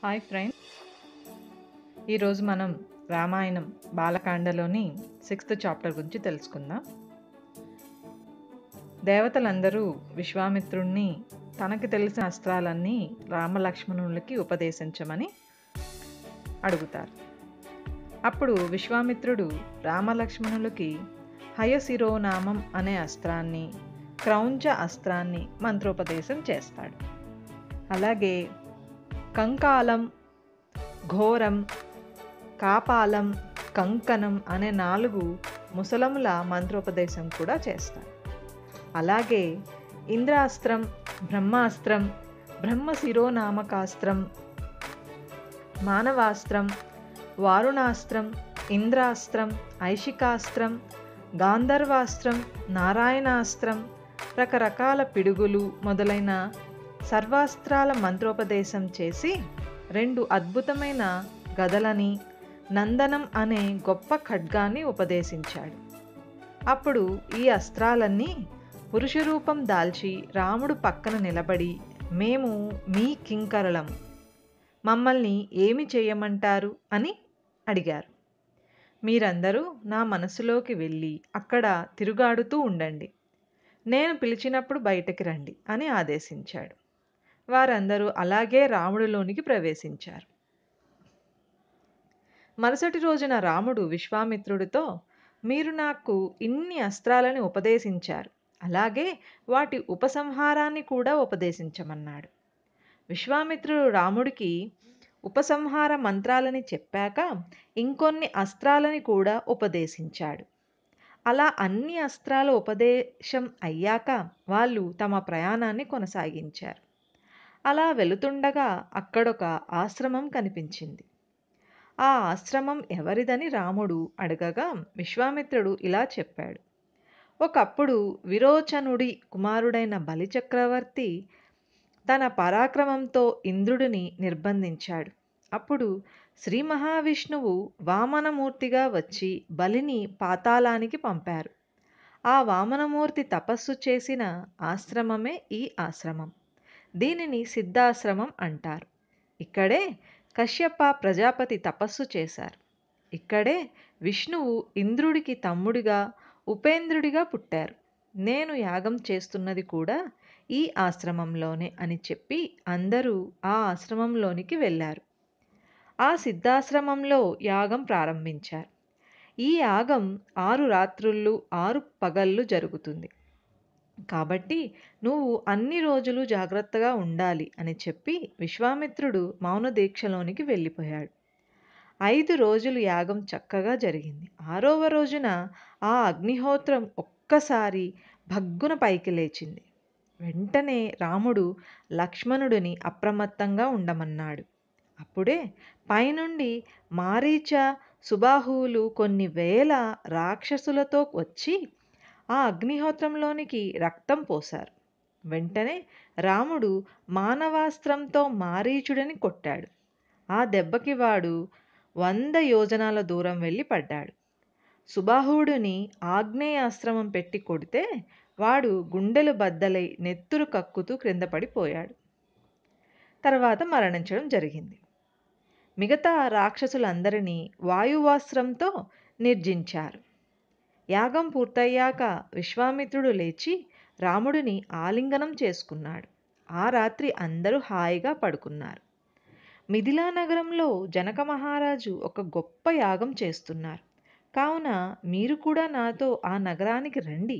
hi friends ఈరోజు మనం Ramayanam బాలకాండలోని sixth chapter గురించి తెలుసుకుందాం దేవతలందరూ విశ్వామిత్రుణ్ణి తనకు తెలిసిన అస్త్రాలన్నీ రామలక్ష్మణులకి ఉపదేశించమని అడుగుతారు అప్పుడు విశ్వామిత్రుడు రామలక్ష్మణులకి హయశిరోనామం అనే అస్త్రాన్ని క్రౌంచ అస్త్రాన్ని మంత్రోపదేశం చేస్తాడు అలాగే కంకాలం ఘోరం కాపాలం కంకణం అనే నాలుగు ముసలముల మంత్రోపదేశం కూడా చేస్తారు అలాగే ఇంద్రాస్త్రం బ్రహ్మాస్త్రం బ్రహ్మ శిరోనామకాస్త్రం మానవాస్త్రం వారుణాస్త్రం ఇంద్రాస్త్రం ఐషికాస్త్రం గాంధర్వాస్త్రం నారాయణాస్త్రం రకరకాల పిడుగులు మొదలైన సర్వాస్త్రాల మంత్రోపదేశం చేసి రెండు అద్భుతమైన గదలని నందనం అనే గొప్ప ఖడ్గాన్ని ఉపదేశించాడు అప్పుడు ఈ అస్త్రాలన్నీ పురుషరూపం దాల్చి రాముడు పక్కన నిలబడి మేము మీ కింకరలం మమ్మల్ని ఏమి చేయమంటారు అని అడిగారు మీరందరూ నా మనసులోకి వెళ్ళి అక్కడ తిరుగాడుతూ ఉండండి నేను పిలిచినప్పుడు బయటకి రండి అని ఆదేశించాడు వారందరూ అలాగే రాముడిలోనికి ప్రవేశించారు మరుసటి రోజున రాముడు విశ్వామిత్రుడితో మీరు నాకు ఇన్ని అస్త్రాలని ఉపదేశించారు అలాగే వాటి ఉపసంహారాన్ని కూడా ఉపదేశించమన్నాడు విశ్వామిత్రుడు రాముడికి ఉపసంహార మంత్రాలని చెప్పాక ఇంకొన్ని అస్త్రాలని కూడా ఉపదేశించాడు అలా అన్ని అస్త్రాల ఉపదేశం అయ్యాక వాళ్ళు తమ ప్రయాణాన్ని కొనసాగించారు అలా వెళుతుండగా అక్కడొక ఆశ్రమం కనిపించింది ఆ ఆశ్రమం ఎవరిదని రాముడు అడగగా విశ్వామిత్రుడు ఇలా చెప్పాడు ఒకప్పుడు విరోచనుడి కుమారుడైన బలిచక్రవర్తి తన పరాక్రమంతో ఇంద్రుడిని నిర్బంధించాడు అప్పుడు శ్రీ మహావిష్ణువు వామనమూర్తిగా వచ్చి బలిని పాతాళానికి పంపారు ఆ వామనమూర్తి తపస్సు చేసిన ఆశ్రమమే ఈ ఆశ్రమం దీనిని సిద్ధాశ్రమం అంటారు ఇక్కడే కశ్యప ప్రజాపతి తపస్సు చేశారు ఇక్కడే విష్ణువు ఇంద్రుడికి తమ్ముడిగా ఉపేంద్రుడిగా పుట్టారు నేను యాగం చేస్తున్నది కూడా ఈ ఆశ్రమంలోనే అని చెప్పి అందరూ ఆ ఆశ్రమంలోనికి వెళ్ళారు ఆ సిద్ధాశ్రమంలో యాగం ప్రారంభించారు ఈ యాగం ఆరు రాత్రుళ్ళు ఆరు పగళ్ళు జరుగుతుంది కాబట్టి నువ్వు అన్ని రోజులు జాగ్రత్తగా ఉండాలి అని చెప్పి విశ్వామిత్రుడు మౌన దీక్షలోనికి వెళ్ళిపోయాడు ఐదు రోజులు యాగం చక్కగా జరిగింది ఆరవ రోజున ఆ అగ్నిహోత్రం ఒక్కసారి భగ్గున పైకి లేచింది వెంటనే రాముడు లక్ష్మణుడిని అప్రమత్తంగా ఉండమన్నాడు అప్పుడే పైనుండి మారీచ సుబాహువులు కొన్ని వేల రాక్షసులతో వచ్చి ఆ అగ్నిహోత్రంలోనికి రక్తం పోశారు వెంటనే రాముడు మానవాస్త్రంతో మారీచుడని కొట్టాడు ఆ దెబ్బకి వాడు వంద యోజనాల దూరం వెళ్ళి పడ్డాడు సుబాహుడిని ఆగ్నేయాశ్రమం పెట్టి కొడితే వాడు గుండెలు బద్దలై నెత్తురు కక్కుతూ క్రింద పడిపోయాడు తర్వాత మరణించడం జరిగింది మిగతా రాక్షసులందరినీ వాయువాస్త్రంతో నిర్జించారు యాగం పూర్తయ్యాక విశ్వామిత్రుడు లేచి రాముడిని ఆలింగనం చేసుకున్నాడు ఆ రాత్రి అందరూ హాయిగా పడుకున్నారు మిథిలా నగరంలో జనక మహారాజు ఒక గొప్ప యాగం చేస్తున్నారు కావున మీరు కూడా నాతో ఆ నగరానికి రండి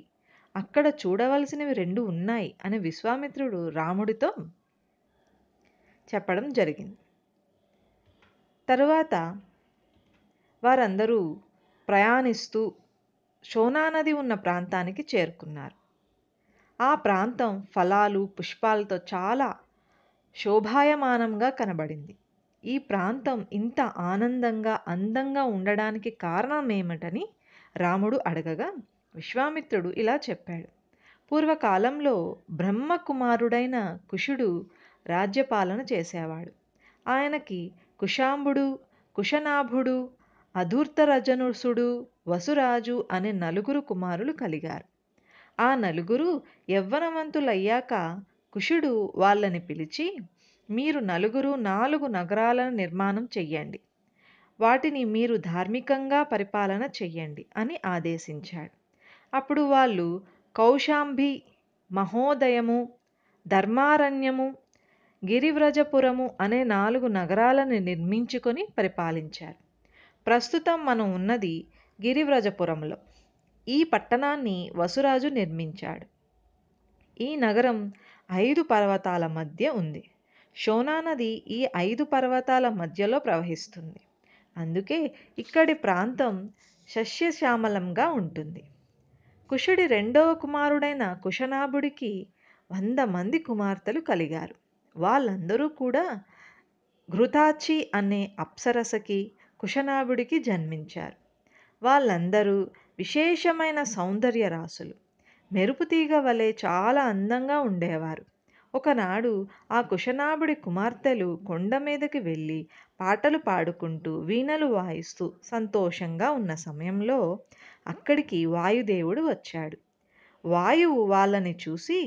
అక్కడ చూడవలసినవి రెండు ఉన్నాయి అని విశ్వామిత్రుడు రాముడితో చెప్పడం జరిగింది తరువాత వారందరూ ప్రయాణిస్తూ షోనా నది ఉన్న ప్రాంతానికి చేరుకున్నారు ఆ ప్రాంతం ఫలాలు పుష్పాలతో చాలా శోభాయమానంగా కనబడింది ఈ ప్రాంతం ఇంత ఆనందంగా అందంగా ఉండడానికి కారణం ఏమిటని రాముడు అడగగా విశ్వామిత్రుడు ఇలా చెప్పాడు పూర్వకాలంలో బ్రహ్మకుమారుడైన కుషుడు రాజ్యపాలన చేసేవాడు ఆయనకి కుషాంబుడు కుశనాభుడు అధూర్తరజనుసుడు వసురాజు అనే నలుగురు కుమారులు కలిగారు ఆ నలుగురు యవ్వనవంతులయ్యాక కుషుడు వాళ్ళని పిలిచి మీరు నలుగురు నాలుగు నగరాలను నిర్మాణం చెయ్యండి వాటిని మీరు ధార్మికంగా పరిపాలన చెయ్యండి అని ఆదేశించాడు అప్పుడు వాళ్ళు కౌశాంబి మహోదయము ధర్మారణ్యము గిరివ్రజపురము అనే నాలుగు నగరాలను నిర్మించుకొని పరిపాలించారు ప్రస్తుతం మనం ఉన్నది గిరివ్రజపురంలో ఈ పట్టణాన్ని వసురాజు నిర్మించాడు ఈ నగరం ఐదు పర్వతాల మధ్య ఉంది షోనా నది ఈ ఐదు పర్వతాల మధ్యలో ప్రవహిస్తుంది అందుకే ఇక్కడి ప్రాంతం శస్యశ్యామలంగా ఉంటుంది కుషుడి రెండవ కుమారుడైన కుషనాభుడికి వంద మంది కుమార్తెలు కలిగారు వాళ్ళందరూ కూడా ఘృతాచి అనే అప్సరసకి కుషనాభుడికి జన్మించారు వాళ్ళందరూ విశేషమైన సౌందర్య రాసులు తీగ వలె చాలా అందంగా ఉండేవారు ఒకనాడు ఆ కుశనాభుడి కుమార్తెలు కొండ మీదకి వెళ్ళి పాటలు పాడుకుంటూ వీణలు వాయిస్తూ సంతోషంగా ఉన్న సమయంలో అక్కడికి వాయుదేవుడు వచ్చాడు వాయువు వాళ్ళని చూసి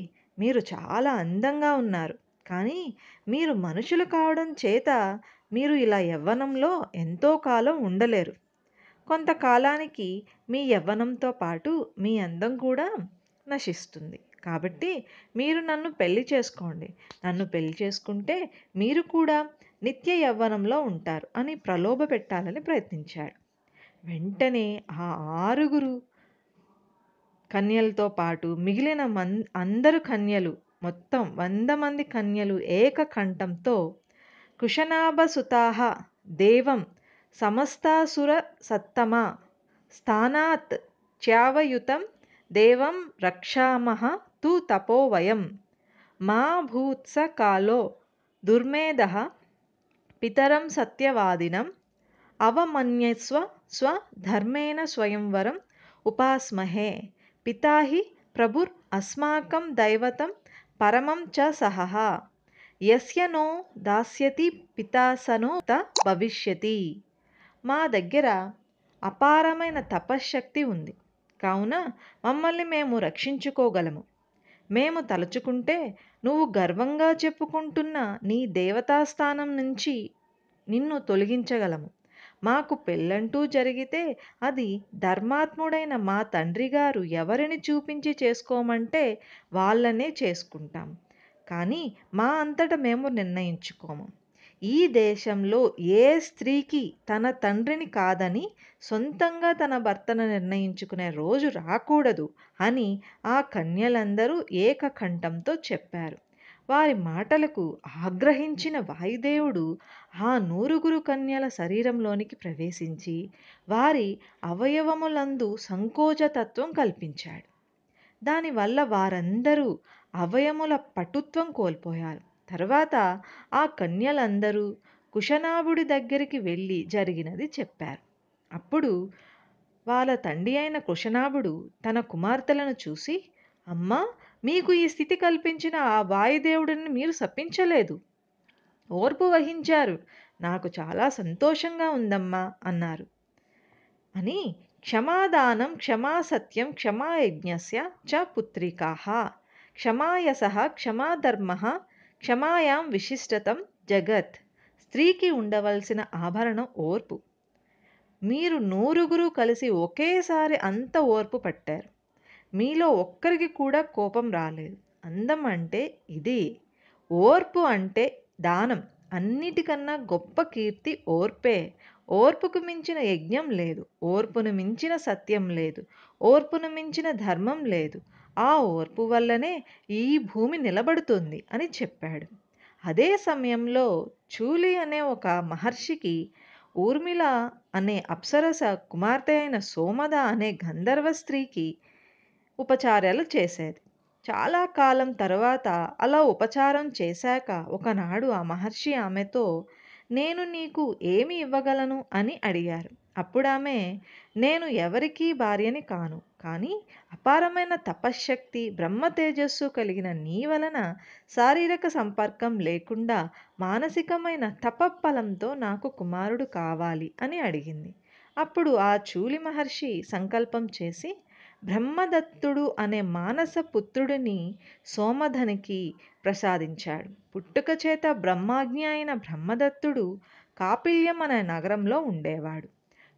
మీరు చాలా అందంగా ఉన్నారు కానీ మీరు మనుషులు కావడం చేత మీరు ఇలా యవ్వనంలో ఎంతో కాలం ఉండలేరు కొంతకాలానికి మీ యవ్వనంతో పాటు మీ అందం కూడా నశిస్తుంది కాబట్టి మీరు నన్ను పెళ్లి చేసుకోండి నన్ను పెళ్లి చేసుకుంటే మీరు కూడా నిత్య యవ్వనంలో ఉంటారు అని ప్రలోభ పెట్టాలని ప్రయత్నించాడు వెంటనే ఆ ఆరుగురు కన్యలతో పాటు మిగిలిన మన్ అందరు కన్యలు మొత్తం వంద మంది కన్యలు ఏకకంఠంతో कुशनाभसुताः देवं समस्तासुरसत्तमा स्थानात् च्यावयुतं देवं रक्षामः तु तपो वयं मा भूत्स कालो दुर्मेधः पितरं सत्यवादिनम् अवमन्यस्व स्वधर्मेण स्वयंवरम् उपास्महे पिता हि अस्माकं दैवतं परमं च सहः ఎస్య దాస్యతి పితాసనో త భవిష్యతి మా దగ్గర అపారమైన తపశ్శక్తి ఉంది కావున మమ్మల్ని మేము రక్షించుకోగలము మేము తలుచుకుంటే నువ్వు గర్వంగా చెప్పుకుంటున్న నీ దేవతాస్థానం నుంచి నిన్ను తొలగించగలము మాకు పెళ్ళంటూ జరిగితే అది ధర్మాత్ముడైన మా తండ్రి గారు ఎవరిని చూపించి చేసుకోమంటే వాళ్ళనే చేసుకుంటాం కానీ మా అంతట మేము నిర్ణయించుకోము ఈ దేశంలో ఏ స్త్రీకి తన తండ్రిని కాదని సొంతంగా తన భర్తను నిర్ణయించుకునే రోజు రాకూడదు అని ఆ కన్యలందరూ ఏకకంఠంతో చెప్పారు వారి మాటలకు ఆగ్రహించిన వాయుదేవుడు ఆ నూరుగురు కన్యల శరీరంలోనికి ప్రవేశించి వారి అవయవములందు సంకోచతత్వం కల్పించాడు దానివల్ల వారందరూ అవయముల పటుత్వం కోల్పోయారు తర్వాత ఆ కన్యలందరూ కుశనాభుడి దగ్గరికి వెళ్ళి జరిగినది చెప్పారు అప్పుడు వాళ్ళ తండ్రి అయిన కుశనాభుడు తన కుమార్తెలను చూసి అమ్మా మీకు ఈ స్థితి కల్పించిన ఆ వాయుదేవుడిని మీరు శపించలేదు ఓర్పు వహించారు నాకు చాలా సంతోషంగా ఉందమ్మా అన్నారు అని క్షమాదానం క్షమాసత్యం క్షమాయజ్ఞస్య చ పుత్రికాహ క్షమాయస క్షమాధర్మ క్షమాయాం విశిష్టతం జగత్ స్త్రీకి ఉండవలసిన ఆభరణం ఓర్పు మీరు నూరుగురు కలిసి ఒకేసారి అంత ఓర్పు పట్టారు మీలో ఒక్కరికి కూడా కోపం రాలేదు అందం అంటే ఇది ఓర్పు అంటే దానం అన్నిటికన్నా గొప్ప కీర్తి ఓర్పే ఓర్పుకు మించిన యజ్ఞం లేదు ఓర్పును మించిన సత్యం లేదు ఓర్పును మించిన ధర్మం లేదు ఆ ఓర్పు వల్లనే ఈ భూమి నిలబడుతుంది అని చెప్పాడు అదే సమయంలో చూలి అనే ఒక మహర్షికి ఊర్మిళ అనే అప్సరస కుమార్తె అయిన సోమద అనే గంధర్వ స్త్రీకి ఉపచారాలు చేసేది చాలా కాలం తర్వాత అలా ఉపచారం చేశాక ఒకనాడు ఆ మహర్షి ఆమెతో నేను నీకు ఏమి ఇవ్వగలను అని అడిగారు అప్పుడామె నేను ఎవరికీ భార్యని కాను కానీ అపారమైన తపశ్శక్తి బ్రహ్మ తేజస్సు కలిగిన నీ వలన శారీరక సంపర్కం లేకుండా మానసికమైన తపఫలంతో నాకు కుమారుడు కావాలి అని అడిగింది అప్పుడు ఆ చూలి మహర్షి సంకల్పం చేసి బ్రహ్మదత్తుడు అనే మానస పుత్రుడిని సోమధనికి ప్రసాదించాడు పుట్టుక చేత బ్రహ్మాజ్ఞ అయిన బ్రహ్మదత్తుడు కాపిల్యం అనే నగరంలో ఉండేవాడు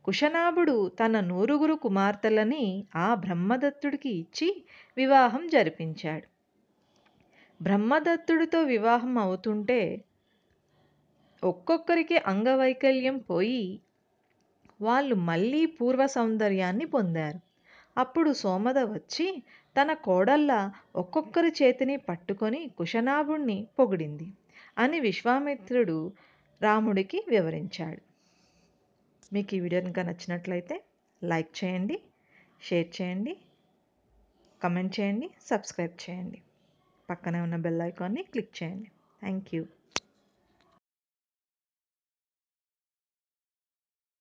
కుశనాభుడు తన నూరుగురు కుమార్తెలని ఆ బ్రహ్మదత్తుడికి ఇచ్చి వివాహం జరిపించాడు బ్రహ్మదత్తుడితో వివాహం అవుతుంటే ఒక్కొక్కరికి అంగవైకల్యం పోయి వాళ్ళు మళ్ళీ పూర్వ సౌందర్యాన్ని పొందారు అప్పుడు సోమద వచ్చి తన కోడల్లా ఒక్కొక్కరి చేతిని పట్టుకొని కుశనాభుణ్ణి పొగిడింది అని విశ్వామిత్రుడు రాముడికి వివరించాడు మీకు ఈ వీడియో కనుక నచ్చినట్లయితే లైక్ చేయండి షేర్ చేయండి కమెంట్ చేయండి సబ్స్క్రైబ్ చేయండి పక్కనే ఉన్న బెల్ ఐకాన్ని క్లిక్ చేయండి థ్యాంక్ యూ